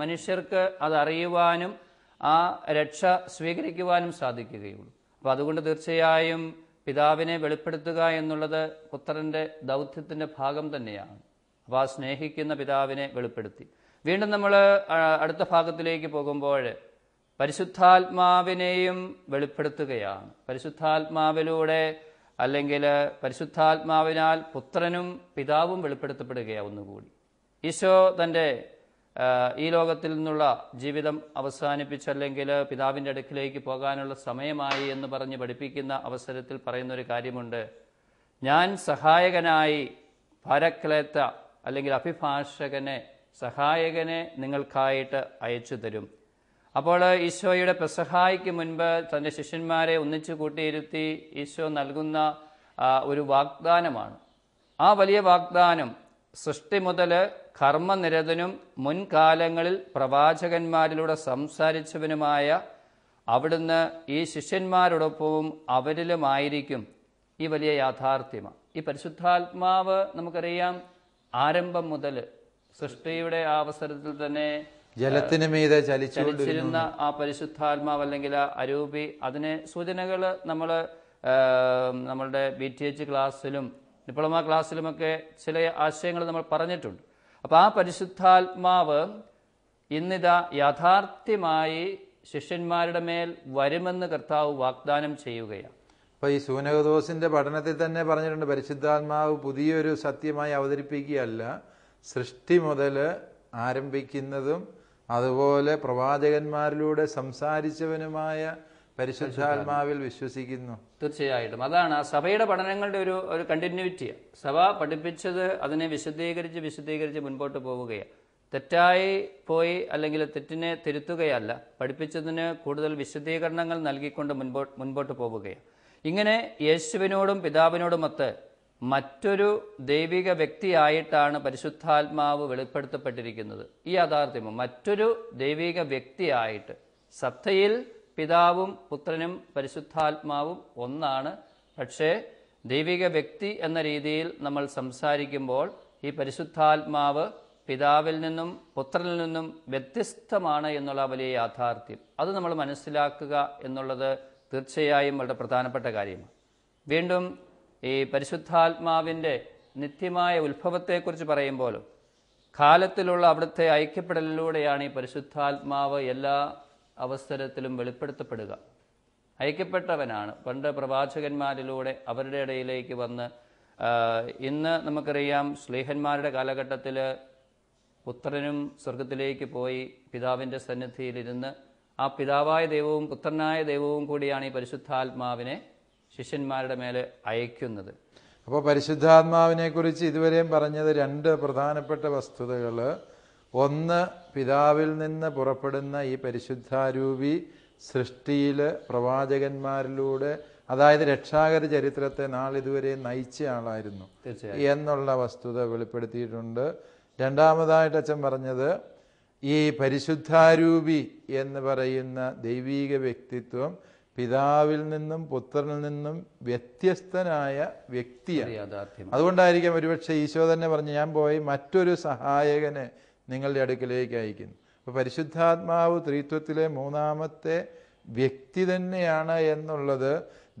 മനുഷ്യർക്ക് അതറിയുവാനും ആ രക്ഷ സ്വീകരിക്കുവാനും സാധിക്കുകയുള്ളൂ അപ്പോൾ അതുകൊണ്ട് തീർച്ചയായും പിതാവിനെ വെളിപ്പെടുത്തുക എന്നുള്ളത് പുത്രന്റെ ദൗത്യത്തിന്റെ ഭാഗം തന്നെയാണ് അപ്പോൾ ആ സ്നേഹിക്കുന്ന പിതാവിനെ വെളിപ്പെടുത്തി വീണ്ടും നമ്മൾ അടുത്ത ഭാഗത്തിലേക്ക് പോകുമ്പോൾ പരിശുദ്ധാത്മാവിനെയും വെളിപ്പെടുത്തുകയാണ് പരിശുദ്ധാത്മാവിലൂടെ അല്ലെങ്കിൽ പരിശുദ്ധാത്മാവിനാൽ പുത്രനും പിതാവും വെളിപ്പെടുത്തപ്പെടുകയാവുന്നു ഈശോ തൻ്റെ ഈ ലോകത്തിൽ നിന്നുള്ള ജീവിതം അവസാനിപ്പിച്ച് അല്ലെങ്കിൽ പിതാവിൻ്റെ അടുക്കിലേക്ക് പോകാനുള്ള സമയമായി എന്ന് പറഞ്ഞ് പഠിപ്പിക്കുന്ന അവസരത്തിൽ പറയുന്നൊരു കാര്യമുണ്ട് ഞാൻ സഹായകനായി ഭാരക്ലേത്ത അല്ലെങ്കിൽ അഭിഭാഷകനെ സഹായകനെ നിങ്ങൾക്കായിട്ട് അയച്ചു തരും അപ്പോൾ ഈശോയുടെ പെസഹായിക്ക് മുൻപ് തൻ്റെ ശിഷ്യന്മാരെ ഒന്നിച്ചു കൂട്ടിയിരുത്തി ഈശോ നൽകുന്ന ഒരു വാഗ്ദാനമാണ് ആ വലിയ വാഗ്ദാനം സൃഷ്ടി മുതൽ കർമ്മനിരതനും മുൻകാലങ്ങളിൽ പ്രവാചകന്മാരിലൂടെ സംസാരിച്ചവനുമായ അവിടുന്ന് ഈ ശിഷ്യന്മാരോടൊപ്പവും അവരിലുമായിരിക്കും ഈ വലിയ യാഥാർത്ഥ്യമാണ് ഈ പരിശുദ്ധാത്മാവ് നമുക്കറിയാം ആരംഭം മുതൽ സൃഷ്ടിയുടെ അവസരത്തിൽ തന്നെ ജലത്തിന് മീതെ ചലിച്ചിരുന്ന ആ പരിശുദ്ധാത്മാവ് അല്ലെങ്കിൽ ആ അരൂപി അതിനെ സൂചനകൾ നമ്മൾ നമ്മളുടെ ബി ടി എച്ച് ക്ലാസ്സിലും ഡിപ്ലോമ ക്ലാസ്സിലുമൊക്കെ ചില ആശയങ്ങൾ നമ്മൾ പറഞ്ഞിട്ടുണ്ട് അപ്പോൾ ആ പരിശുദ്ധാത്മാവ് ഇന്നിതാ യാഥാർത്ഥ്യമായി ശിഷ്യന്മാരുടെ മേൽ വരുമെന്ന് കർത്താവ് വാഗ്ദാനം ചെയ്യുകയാണ് അപ്പോൾ ഈ സൂനകദോസിന്റെ പഠനത്തിൽ തന്നെ പറഞ്ഞിട്ടുണ്ട് പരിശുദ്ധാത്മാവ് പുതിയൊരു സത്യമായി അവതരിപ്പിക്കുകയല്ല സൃഷ്ടി മുതൽ ആരംഭിക്കുന്നതും അതുപോലെ പ്രവാചകന്മാരിലൂടെ സംസാരിച്ചവനുമായ പരിശുദ്ധാത്മാവിൽ വിശ്വസിക്കുന്നു തീർച്ചയായിട്ടും അതാണ് ആ സഭയുടെ പഠനങ്ങളുടെ ഒരു ഒരു കണ്ടിന്യൂറ്റി സഭ പഠിപ്പിച്ചത് അതിനെ വിശദീകരിച്ച് വിശദീകരിച്ച് മുൻപോട്ട് പോവുകയാണ് തെറ്റായി പോയി അല്ലെങ്കിൽ തെറ്റിനെ തിരുത്തുകയല്ല പഠിപ്പിച്ചതിന് കൂടുതൽ വിശദീകരണങ്ങൾ നൽകിക്കൊണ്ട് മുൻപോ മുൻപോട്ട് പോവുകയാണ് ഇങ്ങനെ യേശുവിനോടും പിതാവിനോടുമൊത്ത് മറ്റൊരു ദൈവിക വ്യക്തിയായിട്ടാണ് പരിശുദ്ധാത്മാവ് വെളിപ്പെടുത്തപ്പെട്ടിരിക്കുന്നത് ഈ യാഥാർത്ഥ്യം മറ്റൊരു ദൈവിക വ്യക്തിയായിട്ട് സത്തയിൽ പിതാവും പുത്രനും പരിശുദ്ധാത്മാവും ഒന്നാണ് പക്ഷേ ദൈവിക വ്യക്തി എന്ന രീതിയിൽ നമ്മൾ സംസാരിക്കുമ്പോൾ ഈ പരിശുദ്ധാത്മാവ് പിതാവിൽ നിന്നും പുത്രനിൽ നിന്നും വ്യത്യസ്തമാണ് എന്നുള്ള വലിയ യാഥാർത്ഥ്യം അത് നമ്മൾ മനസ്സിലാക്കുക എന്നുള്ളത് തീർച്ചയായും വളരെ പ്രധാനപ്പെട്ട കാര്യമാണ് വീണ്ടും ഈ പരിശുദ്ധാത്മാവിൻ്റെ നിത്യമായ ഉത്ഭവത്തെക്കുറിച്ച് പറയുമ്പോൾ കാലത്തിലുള്ള അവിടുത്തെ ഐക്യപ്പെടലിലൂടെയാണ് ഈ പരിശുദ്ധാത്മാവ് എല്ലാ അവസരത്തിലും വെളിപ്പെടുത്തപ്പെടുക ഐക്യപ്പെട്ടവനാണ് പണ്ട് പ്രവാചകന്മാരിലൂടെ അവരുടെ ഇടയിലേക്ക് വന്ന് ഇന്ന് നമുക്കറിയാം സ്ലേഹന്മാരുടെ കാലഘട്ടത്തിൽ പുത്രനും സ്വർഗത്തിലേക്ക് പോയി പിതാവിൻ്റെ സന്നിധിയിലിരുന്ന് ആ പിതാവായ ദൈവവും പുത്രനായ ദൈവവും കൂടിയാണ് ഈ പരിശുദ്ധാത്മാവിനെ ശിഷ്യന്മാരുടെ മേലെ അയക്കുന്നത് അപ്പോൾ പരിശുദ്ധാത്മാവിനെ കുറിച്ച് ഇതുവരെയും പറഞ്ഞത് രണ്ട് പ്രധാനപ്പെട്ട വസ്തുതകൾ ഒന്ന് പിതാവിൽ നിന്ന് പുറപ്പെടുന്ന ഈ പരിശുദ്ധാരൂപി സൃഷ്ടിയിൽ പ്രവാചകന്മാരിലൂടെ അതായത് രക്ഷാകര ചരിത്രത്തെ ഇതുവരെ നയിച്ച ആളായിരുന്നു എന്നുള്ള വസ്തുത വെളിപ്പെടുത്തിയിട്ടുണ്ട് രണ്ടാമതായിട്ട് അച്ഛൻ പറഞ്ഞത് ഈ പരിശുദ്ധാരൂപി എന്ന് പറയുന്ന ദൈവീക വ്യക്തിത്വം പിതാവിൽ നിന്നും പുത്രനിൽ നിന്നും വ്യത്യസ്തനായ വ്യക്തിയാണ് അതുകൊണ്ടായിരിക്കാം ഒരുപക്ഷെ ഈശോ തന്നെ പറഞ്ഞു ഞാൻ പോയി മറ്റൊരു സഹായകനെ നിങ്ങളുടെ അടുക്കിലേക്ക് അയക്കുന്നു അപ്പോൾ പരിശുദ്ധാത്മാവ് ത്രിത്വത്തിലെ മൂന്നാമത്തെ വ്യക്തി തന്നെയാണ് എന്നുള്ളത്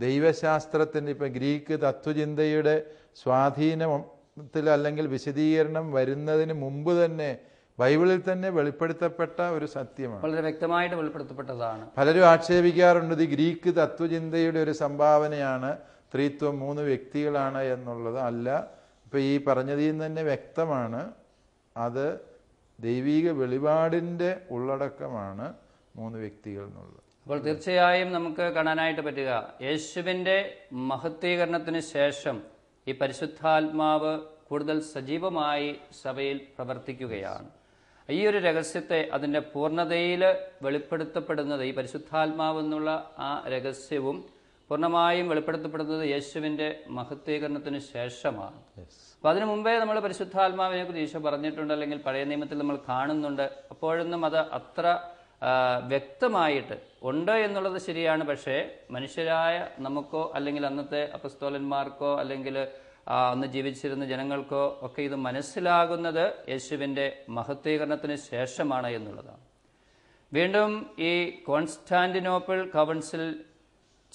ദൈവശാസ്ത്രത്തിൻ്റെ ഇപ്പം ഗ്രീക്ക് തത്വചിന്തയുടെ സ്വാധീനത്തിൽ അല്ലെങ്കിൽ വിശദീകരണം വരുന്നതിന് മുമ്പ് തന്നെ ബൈബിളിൽ തന്നെ വെളിപ്പെടുത്തപ്പെട്ട ഒരു സത്യമാണ് വളരെ വ്യക്തമായിട്ട് വെളിപ്പെടുത്തപ്പെട്ടതാണ് പലരും ആക്ഷേപിക്കാറുണ്ട് ഈ ഗ്രീക്ക് തത്വചിന്തയുടെ ഒരു സംഭാവനയാണ് സ്ത്രീത്വം മൂന്ന് വ്യക്തികളാണ് എന്നുള്ളത് അല്ല ഇപ്പൊ ഈ പറഞ്ഞതിൽ നിന്ന് തന്നെ വ്യക്തമാണ് അത് ദൈവീക വെളിപാടിന്റെ ഉള്ളടക്കമാണ് മൂന്ന് വ്യക്തികൾ എന്നുള്ളത് അപ്പോൾ തീർച്ചയായും നമുക്ക് കാണാനായിട്ട് പറ്റുക യേശുവിൻ്റെ മഹത്വീകരണത്തിന് ശേഷം ഈ പരിശുദ്ധാത്മാവ് കൂടുതൽ സജീവമായി സഭയിൽ പ്രവർത്തിക്കുകയാണ് ഈ ഒരു രഹസ്യത്തെ അതിൻ്റെ പൂർണ്ണതയിൽ വെളിപ്പെടുത്തപ്പെടുന്നത് ഈ പരിശുദ്ധാത്മാവെന്നുള്ള ആ രഹസ്യവും പൂർണ്ണമായും വെളിപ്പെടുത്തപ്പെടുന്നത് യേശുവിൻ്റെ മഹത്വീകരണത്തിന് ശേഷമാണ് അപ്പോൾ അതിനു മുമ്പേ നമ്മൾ പരിശുദ്ധാത്മാവിനെ കുറിച്ച് ഈശോ പറഞ്ഞിട്ടുണ്ട് അല്ലെങ്കിൽ പഴയ നിയമത്തിൽ നമ്മൾ കാണുന്നുണ്ട് അപ്പോഴൊന്നും അത് അത്ര വ്യക്തമായിട്ട് ഉണ്ട് എന്നുള്ളത് ശരിയാണ് പക്ഷേ മനുഷ്യരായ നമുക്കോ അല്ലെങ്കിൽ അന്നത്തെ അപസ്തോലന്മാർക്കോ അല്ലെങ്കിൽ അന്ന് ജീവിച്ചിരുന്ന ജനങ്ങൾക്കോ ഒക്കെ ഇത് മനസ്സിലാകുന്നത് യേശുവിൻ്റെ മഹത്വീകരണത്തിന് ശേഷമാണ് എന്നുള്ളതാണ് വീണ്ടും ഈ കോൺസ്റ്റാന്റിനോപ്പിൾ കൗൺസിൽ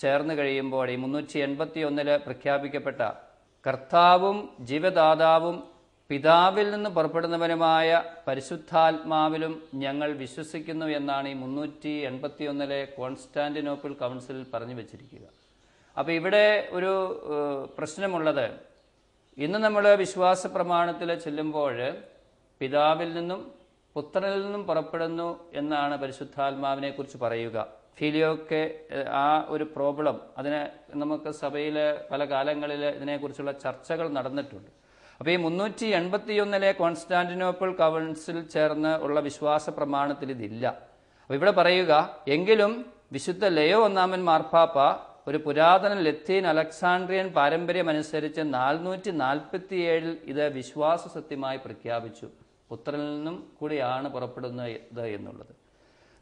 ചേർന്ന് കഴിയുമ്പോൾ ഈ മുന്നൂറ്റി എൺപത്തി ഒന്നില് പ്രഖ്യാപിക്കപ്പെട്ട കർത്താവും ജീവദാതാവും പിതാവിൽ നിന്ന് പുറപ്പെടുന്നവനുമായ പരിശുദ്ധാത്മാവിലും ഞങ്ങൾ വിശ്വസിക്കുന്നു എന്നാണ് ഈ മുന്നൂറ്റി എൺപത്തി ഒന്നിലെ കോൺസ്റ്റാന്റിനോപ്പിൾ കൗൺസിൽ പറഞ്ഞു വെച്ചിരിക്കുക അപ്പോൾ ഇവിടെ ഒരു പ്രശ്നമുള്ളത് ഇന്ന് നമ്മൾ വിശ്വാസ പ്രമാണത്തിൽ ചെല്ലുമ്പോൾ പിതാവിൽ നിന്നും പുത്രനിൽ നിന്നും പുറപ്പെടുന്നു എന്നാണ് പരിശുദ്ധാത്മാവിനെ കുറിച്ച് പറയുക ഫീലിയൊക്കെ ആ ഒരു പ്രോബ്ലം അതിനെ നമുക്ക് സഭയിൽ പല കാലങ്ങളിൽ ഇതിനെക്കുറിച്ചുള്ള ചർച്ചകൾ നടന്നിട്ടുണ്ട് അപ്പോൾ ഈ മുന്നൂറ്റി എൺപത്തിയൊന്നിലെ കോൺസ്റ്റാന്റിനോപ്പിൾ കൗൺസിൽ ചേർന്ന് ഉള്ള വിശ്വാസ പ്രമാണത്തിൽ ഇതില്ല അപ്പോൾ ഇവിടെ പറയുക എങ്കിലും വിശുദ്ധ ലയോ ഒന്നാമൻ മാർപ്പാപ്പ ഒരു പുരാതന ലത്തീൻ അലക്സാണ്ട്രിയൻ പാരമ്പര്യമനുസരിച്ച് നാൽപ്പത്തി ഏഴിൽ ഇത് വിശ്വാസ സത്യമായി പ്രഖ്യാപിച്ചു പുത്രനിൽ നിന്നും കൂടിയാണ് പുറപ്പെടുന്നത് എന്നുള്ളത്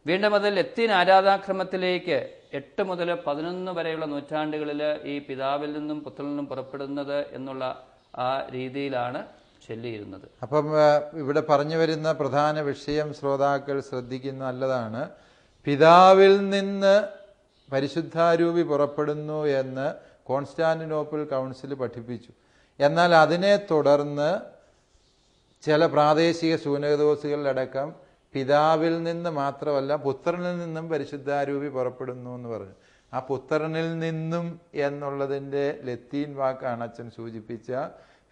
വീണ്ടും അത് ലത്തീൻ ആരാധാക്രമത്തിലേക്ക് എട്ട് മുതൽ പതിനൊന്ന് വരെയുള്ള നൂറ്റാണ്ടുകളിൽ ഈ പിതാവിൽ നിന്നും പുത്രനിൽ നിന്നും പുറപ്പെടുന്നത് എന്നുള്ള ആ രീതിയിലാണ് ചൊല്ലിയിരുന്നത് അപ്പം ഇവിടെ പറഞ്ഞു വരുന്ന പ്രധാന വിഷയം ശ്രോതാക്കൾ ശ്രദ്ധിക്കുന്ന നല്ലതാണ് പിതാവിൽ നിന്ന് പരിശുദ്ധാരൂപി പുറപ്പെടുന്നു എന്ന് കോൺസ്റ്റാന്റിനോപ്പിൾ കൗൺസിൽ പഠിപ്പിച്ചു എന്നാൽ അതിനെ തുടർന്ന് ചില പ്രാദേശിക ശൂന്യദോസികളിലടക്കം പിതാവിൽ നിന്ന് മാത്രമല്ല പുത്രനിൽ നിന്നും പരിശുദ്ധാരൂപി പുറപ്പെടുന്നു എന്ന് പറഞ്ഞു ആ പുത്രനിൽ നിന്നും എന്നുള്ളതിൻ്റെ ലത്തീൻ വാക്കാണ് അച്ഛൻ സൂചിപ്പിച്ച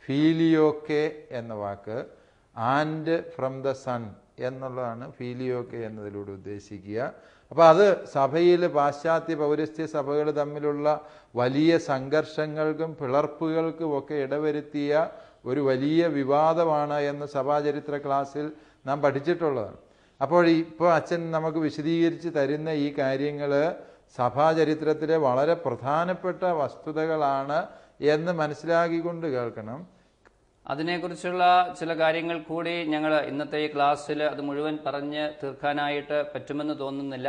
ഫീലിയോക്കെ എന്ന വാക്ക് ആൻഡ് ഫ്രം ദ സൺ എന്നുള്ളതാണ് ഫീലിയോക്കെ എന്നതിലൂടെ ഉദ്ദേശിക്കുക അപ്പോൾ അത് സഭയിൽ പാശ്ചാത്യ പൗരസ്ത്യ സഭകൾ തമ്മിലുള്ള വലിയ സംഘർഷങ്ങൾക്കും പിളർപ്പുകൾക്കും ഒക്കെ ഇടവരുത്തിയ ഒരു വലിയ വിവാദമാണ് എന്ന് സഭാചരിത്ര ക്ലാസ്സിൽ നാം പഠിച്ചിട്ടുള്ളതാണ് അപ്പോൾ ഇപ്പോൾ അച്ഛൻ നമുക്ക് വിശദീകരിച്ച് തരുന്ന ഈ കാര്യങ്ങൾ സഭാചരിത്രത്തിലെ വളരെ പ്രധാനപ്പെട്ട വസ്തുതകളാണ് എന്ന് മനസ്സിലാക്കിക്കൊണ്ട് കേൾക്കണം അതിനെക്കുറിച്ചുള്ള ചില കാര്യങ്ങൾ കൂടി ഞങ്ങൾ ഇന്നത്തെ ഈ ക്ലാസ്സിൽ അത് മുഴുവൻ പറഞ്ഞ് തീർക്കാനായിട്ട് പറ്റുമെന്ന് തോന്നുന്നില്ല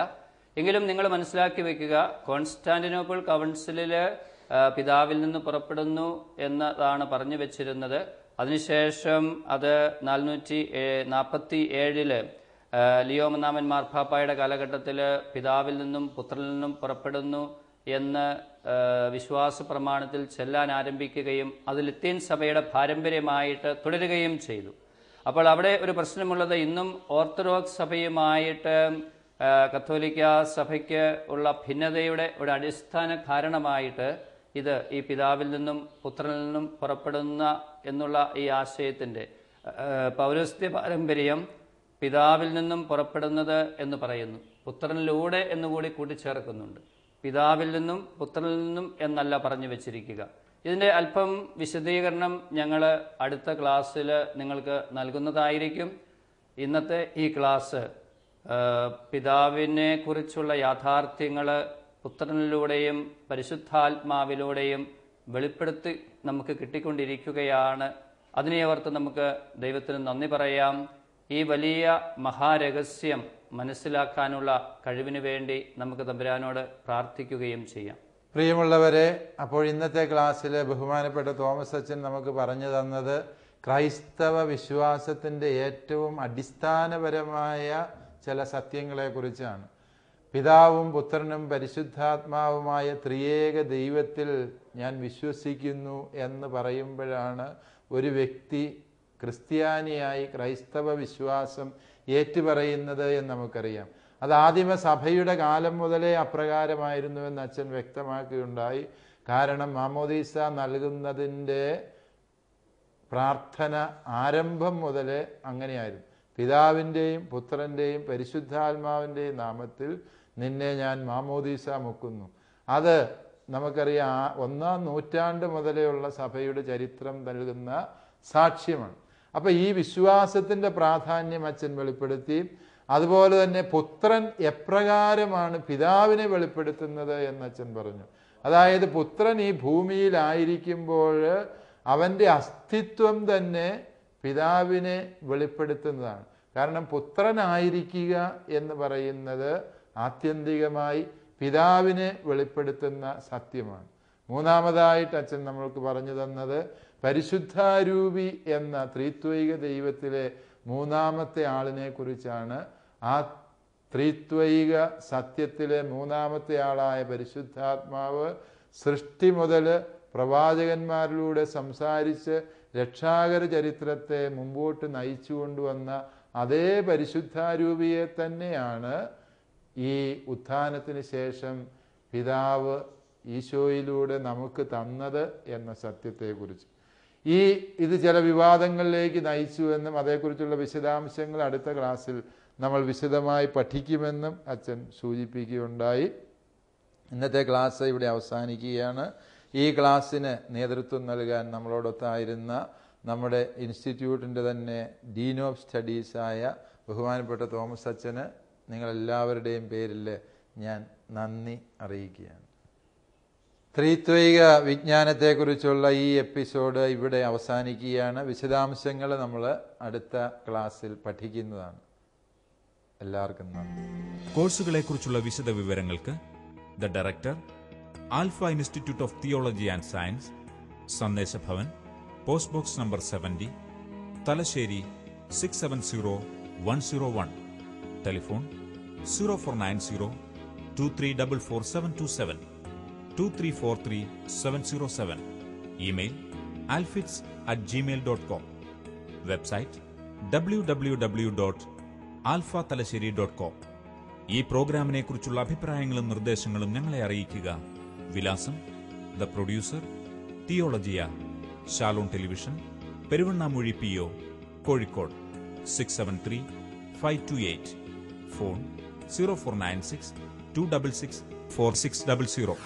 എങ്കിലും നിങ്ങൾ മനസ്സിലാക്കി വെക്കുക കോൺസ്റ്റാന്റിനോപ്പിൾ കൗൺസിലിൽ പിതാവിൽ നിന്ന് പുറപ്പെടുന്നു എന്നതാണ് പറഞ്ഞു വെച്ചിരുന്നത് അതിനുശേഷം അത് നാനൂറ്റി നാൽപ്പത്തി ഏഴില് ലിയോ മൂന്നാമൻ മാർപ്പാപ്പായുടെ കാലഘട്ടത്തിൽ പിതാവിൽ നിന്നും പുത്രനിൽ നിന്നും പുറപ്പെടുന്നു എന്ന് വിശ്വാസ പ്രമാണത്തിൽ ചെല്ലാൻ ആരംഭിക്കുകയും അത് ലത്തീൻ സഭയുടെ പാരമ്പര്യമായിട്ട് തുടരുകയും ചെയ്തു അപ്പോൾ അവിടെ ഒരു പ്രശ്നമുള്ളത് ഇന്നും ഓർത്തഡോക്സ് സഭയുമായിട്ട് കത്തോലിക്ക സഭയ്ക്ക് ഉള്ള ഭിന്നതയുടെ ഒരു അടിസ്ഥാന കാരണമായിട്ട് ഇത് ഈ പിതാവിൽ നിന്നും പുത്രനിൽ നിന്നും പുറപ്പെടുന്ന എന്നുള്ള ഈ ആശയത്തിൻ്റെ പൗരസ്ത്യ പാരമ്പര്യം പിതാവിൽ നിന്നും പുറപ്പെടുന്നത് എന്ന് പറയുന്നു പുത്രനിലൂടെ എന്നുകൂടി കൂട്ടിച്ചേർക്കുന്നുണ്ട് പിതാവിൽ നിന്നും പുത്രനിൽ നിന്നും എന്നല്ല പറഞ്ഞു വെച്ചിരിക്കുക ഇതിൻ്റെ അല്പം വിശദീകരണം ഞങ്ങൾ അടുത്ത ക്ലാസ്സിൽ നിങ്ങൾക്ക് നൽകുന്നതായിരിക്കും ഇന്നത്തെ ഈ ക്ലാസ് പിതാവിനെ കുറിച്ചുള്ള യാഥാർത്ഥ്യങ്ങൾ പുത്രനിലൂടെയും പരിശുദ്ധാത്മാവിലൂടെയും വെളിപ്പെടുത്തി നമുക്ക് കിട്ടിക്കൊണ്ടിരിക്കുകയാണ് അതിനെ ഓർത്ത് നമുക്ക് ദൈവത്തിന് നന്ദി പറയാം ഈ വലിയ മഹാരഹസ്യം മനസ്സിലാക്കാനുള്ള കഴിവിന് വേണ്ടി നമുക്ക് തമ്പുരാനോട് പ്രാർത്ഥിക്കുകയും ചെയ്യാം പ്രിയമുള്ളവരെ അപ്പോൾ ഇന്നത്തെ ക്ലാസ്സിൽ ബഹുമാനപ്പെട്ട തോമസ് അച്ഛൻ നമുക്ക് പറഞ്ഞു തന്നത് ക്രൈസ്തവ വിശ്വാസത്തിൻ്റെ ഏറ്റവും അടിസ്ഥാനപരമായ ചില സത്യങ്ങളെക്കുറിച്ചാണ് പിതാവും പുത്രനും പരിശുദ്ധാത്മാവുമായ ത്രിയേക ദൈവത്തിൽ ഞാൻ വിശ്വസിക്കുന്നു എന്ന് പറയുമ്പോഴാണ് ഒരു വ്യക്തി ക്രിസ്ത്യാനിയായി ക്രൈസ്തവ വിശ്വാസം ഏറ്റുപറയുന്നത് എന്ന് നമുക്കറിയാം അത് ആദിമ സഭയുടെ കാലം മുതലേ എന്ന് അച്ഛൻ വ്യക്തമാക്കുകയുണ്ടായി കാരണം മാമോദീസ നൽകുന്നതിൻ്റെ പ്രാർത്ഥന ആരംഭം മുതലേ അങ്ങനെയായിരുന്നു പിതാവിൻ്റെയും പുത്രൻ്റെയും പരിശുദ്ധാത്മാവിൻ്റെയും നാമത്തിൽ നിന്നെ ഞാൻ മാമോദീസ മുക്കുന്നു അത് നമുക്കറിയാം ഒന്നാം നൂറ്റാണ്ട് മുതലേ ഉള്ള സഭയുടെ ചരിത്രം നൽകുന്ന സാക്ഷ്യമാണ് അപ്പൊ ഈ വിശ്വാസത്തിന്റെ പ്രാധാന്യം അച്ഛൻ വെളിപ്പെടുത്തി അതുപോലെ തന്നെ പുത്രൻ എപ്രകാരമാണ് പിതാവിനെ വെളിപ്പെടുത്തുന്നത് എന്ന് അച്ഛൻ പറഞ്ഞു അതായത് പുത്രൻ ഈ ഭൂമിയിലായിരിക്കുമ്പോൾ അവൻ്റെ അസ്തിത്വം തന്നെ പിതാവിനെ വെളിപ്പെടുത്തുന്നതാണ് കാരണം പുത്രനായിരിക്കുക എന്ന് പറയുന്നത് ആത്യന്തികമായി പിതാവിനെ വെളിപ്പെടുത്തുന്ന സത്യമാണ് മൂന്നാമതായിട്ട് അച്ഛൻ നമ്മൾക്ക് പറഞ്ഞു തന്നത് പരിശുദ്ധാരൂപി എന്ന ത്രിത്വൈക ദൈവത്തിലെ മൂന്നാമത്തെ ആളിനെ കുറിച്ചാണ് ആ ത്രിത്വൈക സത്യത്തിലെ മൂന്നാമത്തെ ആളായ പരിശുദ്ധാത്മാവ് സൃഷ്ടി മുതൽ പ്രവാചകന്മാരിലൂടെ സംസാരിച്ച് രക്ഷാകര ചരിത്രത്തെ മുമ്പോട്ട് നയിച്ചു കൊണ്ടുവന്ന അതേ പരിശുദ്ധാരൂപിയെ തന്നെയാണ് ഈ ഉത്ഥാനത്തിന് ശേഷം പിതാവ് ഈശോയിലൂടെ നമുക്ക് തന്നത് എന്ന സത്യത്തെക്കുറിച്ച് ഈ ഇത് ചില വിവാദങ്ങളിലേക്ക് നയിച്ചു എന്നും അതേക്കുറിച്ചുള്ള വിശദാംശങ്ങൾ അടുത്ത ക്ലാസ്സിൽ നമ്മൾ വിശദമായി പഠിക്കുമെന്നും അച്ഛൻ സൂചിപ്പിക്കുകയുണ്ടായി ഇന്നത്തെ ക്ലാസ് ഇവിടെ അവസാനിക്കുകയാണ് ഈ ക്ലാസ്സിന് നേതൃത്വം നൽകാൻ നമ്മളോടൊത്തായിരുന്ന നമ്മുടെ ഇൻസ്റ്റിറ്റ്യൂട്ടിൻ്റെ തന്നെ ഡീൻ ഓഫ് സ്റ്റഡീസായ ബഹുമാനപ്പെട്ട തോമസ് അച്ഛന് നിങ്ങളെല്ലാവരുടെയും പേരിൽ ഞാൻ നന്ദി അറിയിക്കുകയാണ് ത്രിത്വൈക വിജ്ഞാനത്തെക്കുറിച്ചുള്ള ഈ എപ്പിസോഡ് ഇവിടെ അവസാനിക്കുകയാണ് വിശദാംശങ്ങൾ നമ്മൾ അടുത്ത ക്ലാസ്സിൽ പഠിക്കുന്നതാണ് എല്ലാവർക്കും കോഴ്സുകളെക്കുറിച്ചുള്ള കോഴ്സുകളെ കുറിച്ചുള്ള വിശദ വിവരങ്ങൾക്ക് the director Alpha institute of theology and science Sandeshabhavan post box number seventy Thalassery six seven zero one zero one telephone zero four nine zero two three double four seven two seven two three four three seven zero seven email alphits at gmail dot com website W W W dot Alpha Thalassery dot com ഈ പ്രോഗ്രാമിനെക്കുറിച്ചുള്ള അഭിപ്രായങ്ങളും നിർദ്ദേശങ്ങളും ഞങ്ങളെ അറിയിക്കുക വിലാസം ദ പ്രൊഡ്യൂസർ തിയോളജിയ Shalom television Peruvannamuzhi P O Kozhikode six seven three five two eight phone zero four nine six two double six four six double zero